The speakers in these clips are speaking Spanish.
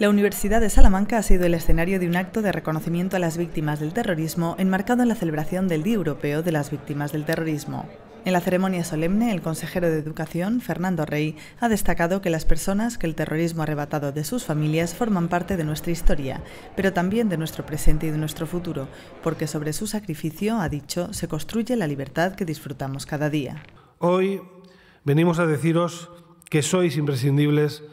La Universidad de Salamanca ha sido el escenario de un acto de reconocimiento a las víctimas del terrorismo enmarcado en la celebración del Día Europeo de las Víctimas del Terrorismo. En la ceremonia solemne, el consejero de Educación, Fernando Rey, ha destacado que las personas que el terrorismo ha arrebatado de sus familias forman parte de nuestra historia, pero también de nuestro presente y de nuestro futuro, porque sobre su sacrificio, ha dicho, se construye la libertad que disfrutamos cada día. Hoy venimos a deciros que sois imprescindibles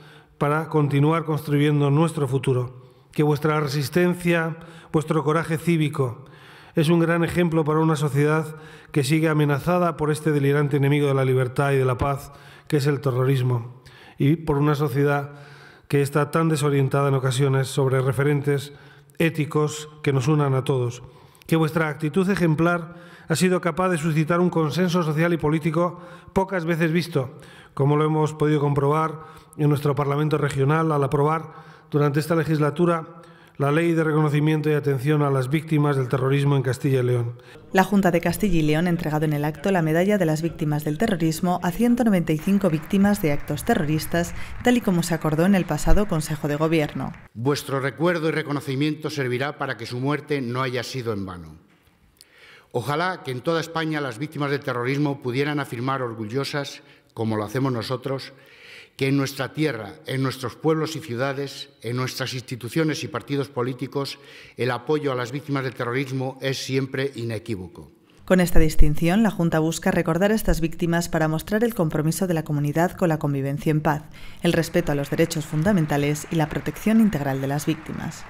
para continuar construyendo nuestro futuro. Que vuestra resistencia, vuestro coraje cívico, es un gran ejemplo para una sociedad que sigue amenazada por este delirante enemigo de la libertad y de la paz, que es el terrorismo, y por una sociedad que está tan desorientada en ocasiones sobre referentes éticos que nos unan a todos que vuestra actitud ejemplar ha sido capaz de suscitar un consenso social y político pocas veces visto, como lo hemos podido comprobar en nuestro Parlamento Regional al aprobar durante esta legislatura la Ley de Reconocimiento y Atención a las Víctimas del Terrorismo en Castilla y León. La Junta de Castilla y León ha entregado en el acto la Medalla de las Víctimas del Terrorismo a 195 víctimas de actos terroristas, tal y como se acordó en el pasado Consejo de Gobierno. Vuestro recuerdo y reconocimiento servirá para que su muerte no haya sido en vano. Ojalá que en toda España las víctimas del terrorismo pudieran afirmar orgullosas, como lo hacemos nosotros, que en nuestra tierra, en nuestros pueblos y ciudades, en nuestras instituciones y partidos políticos, el apoyo a las víctimas del terrorismo es siempre inequívoco. Con esta distinción, la Junta busca recordar a estas víctimas para mostrar el compromiso de la comunidad con la convivencia en paz, el respeto a los derechos fundamentales y la protección integral de las víctimas.